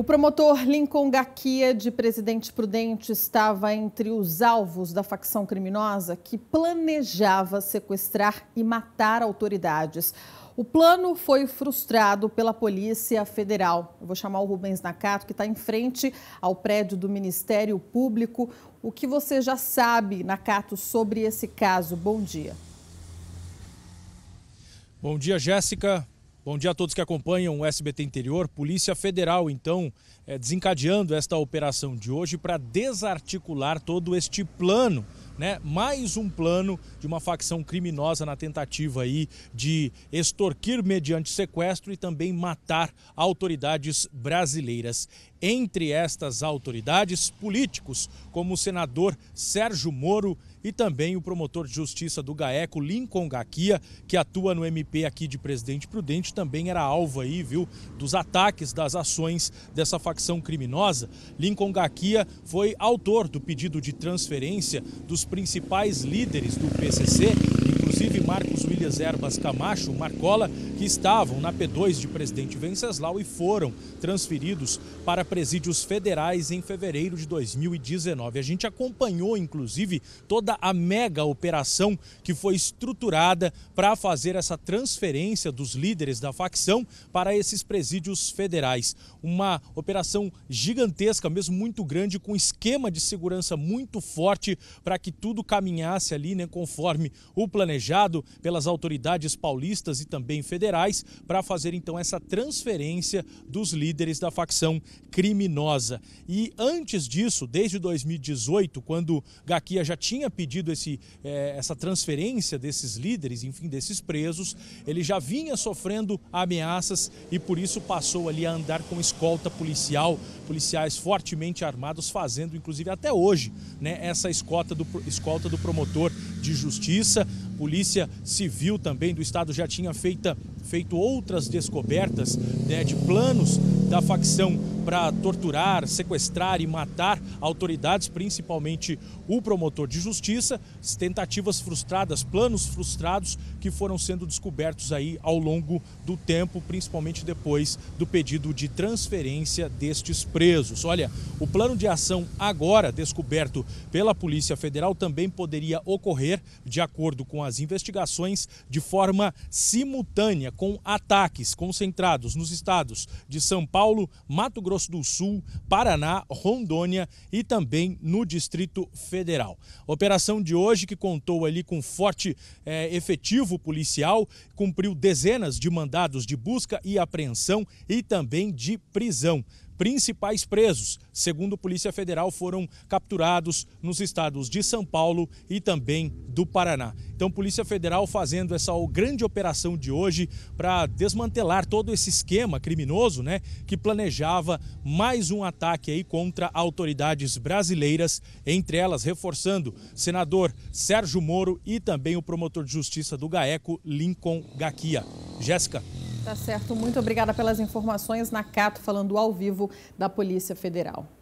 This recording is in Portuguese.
O promotor Lincoln Gaquia, de Presidente Prudente, estava entre os alvos da facção criminosa que planejava sequestrar e matar autoridades. O plano foi frustrado pela Polícia Federal. Eu vou chamar o Rubens Nakato, que está em frente ao prédio do Ministério Público. O que você já sabe, Nakato, sobre esse caso? Bom dia. Bom dia, Jéssica. Bom dia a todos que acompanham o SBT Interior. Polícia Federal, então, é, desencadeando esta operação de hoje para desarticular todo este plano né? Mais um plano de uma facção criminosa na tentativa aí de extorquir mediante sequestro e também matar autoridades brasileiras. Entre estas autoridades, políticos como o senador Sérgio Moro e também o promotor de justiça do GAECO, Lincoln Gaquia, que atua no MP aqui de Presidente Prudente, também era alvo aí, viu, dos ataques, das ações dessa facção criminosa. Lincoln Gaquia foi autor do pedido de transferência dos principais líderes do PCC, inclusive Marcos Williams Erbas Camacho, Marcola, que estavam na P2 de presidente Venceslau e foram transferidos para presídios federais em fevereiro de 2019. A gente acompanhou, inclusive, toda a mega operação que foi estruturada para fazer essa transferência dos líderes da facção para esses presídios federais. Uma operação gigantesca, mesmo muito grande, com esquema de segurança muito forte para que tudo caminhasse ali, né, conforme o planejado pelas autoridades paulistas e também federais, para fazer então essa transferência dos líderes da facção criminosa. E antes disso, desde 2018, quando Gaquia já tinha pedido esse, eh, essa transferência desses líderes, enfim, desses presos, ele já vinha sofrendo ameaças e por isso passou ali a andar com escolta policial, policiais fortemente armados, fazendo inclusive até hoje né, essa escolta do, escolta do promotor de justiça. Polícia Civil também do estado já tinha feita, feito outras descobertas né, de planos da facção para torturar, sequestrar e matar autoridades, principalmente o promotor de justiça. Tentativas frustradas, planos frustrados que foram sendo descobertos aí ao longo do tempo, principalmente depois do pedido de transferência destes presos. Olha, o plano de ação agora descoberto pela Polícia Federal também poderia ocorrer, de acordo com as investigações, de forma simultânea com ataques concentrados nos estados de São Paulo, Mato Grosso do Sul, Paraná, Rondônia e também no Distrito Federal. Operação de hoje que contou ali com forte é, efetivo policial, cumpriu dezenas de mandados de busca e apreensão e também de prisão principais presos, segundo a Polícia Federal, foram capturados nos estados de São Paulo e também do Paraná. Então, Polícia Federal fazendo essa grande operação de hoje para desmantelar todo esse esquema criminoso, né, que planejava mais um ataque aí contra autoridades brasileiras, entre elas reforçando senador Sérgio Moro e também o promotor de justiça do GAECO, Lincoln Gaquia. Jéssica. Tá certo. Muito obrigada pelas informações. Cato, falando ao vivo da Polícia Federal.